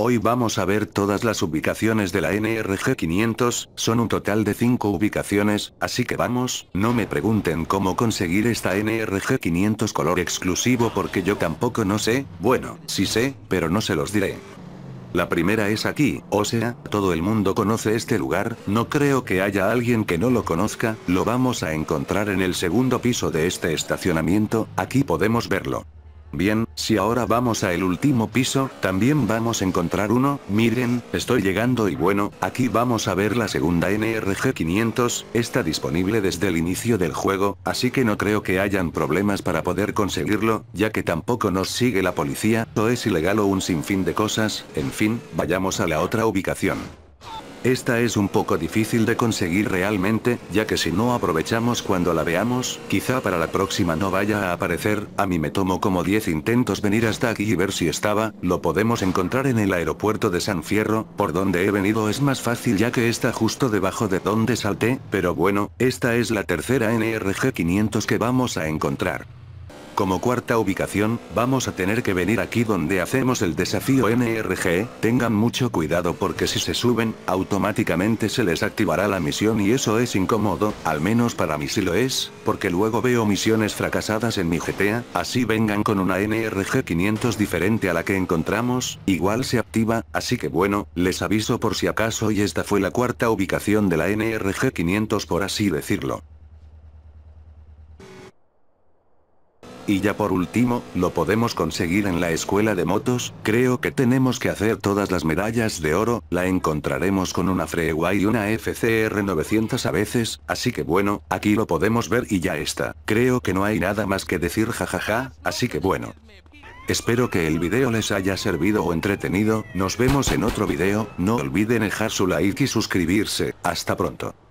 Hoy vamos a ver todas las ubicaciones de la NRG 500, son un total de 5 ubicaciones, así que vamos, no me pregunten cómo conseguir esta NRG 500 color exclusivo porque yo tampoco no sé, bueno, sí sé, pero no se los diré. La primera es aquí, o sea, todo el mundo conoce este lugar, no creo que haya alguien que no lo conozca, lo vamos a encontrar en el segundo piso de este estacionamiento, aquí podemos verlo. Bien, si ahora vamos a el último piso, también vamos a encontrar uno, miren, estoy llegando y bueno, aquí vamos a ver la segunda NRG 500, está disponible desde el inicio del juego, así que no creo que hayan problemas para poder conseguirlo, ya que tampoco nos sigue la policía, o es ilegal o un sinfín de cosas, en fin, vayamos a la otra ubicación. Esta es un poco difícil de conseguir realmente, ya que si no aprovechamos cuando la veamos, quizá para la próxima no vaya a aparecer, a mí me tomo como 10 intentos venir hasta aquí y ver si estaba, lo podemos encontrar en el aeropuerto de San Fierro, por donde he venido es más fácil ya que está justo debajo de donde salté, pero bueno, esta es la tercera NRG 500 que vamos a encontrar. Como cuarta ubicación, vamos a tener que venir aquí donde hacemos el desafío NRG, tengan mucho cuidado porque si se suben, automáticamente se les activará la misión y eso es incómodo, al menos para mí si lo es, porque luego veo misiones fracasadas en mi GTA, así vengan con una NRG 500 diferente a la que encontramos, igual se activa, así que bueno, les aviso por si acaso y esta fue la cuarta ubicación de la NRG 500 por así decirlo. Y ya por último, lo podemos conseguir en la escuela de motos, creo que tenemos que hacer todas las medallas de oro, la encontraremos con una Freeway y una FCR 900 a veces, así que bueno, aquí lo podemos ver y ya está. Creo que no hay nada más que decir jajaja, así que bueno. Espero que el video les haya servido o entretenido, nos vemos en otro video, no olviden dejar su like y suscribirse, hasta pronto.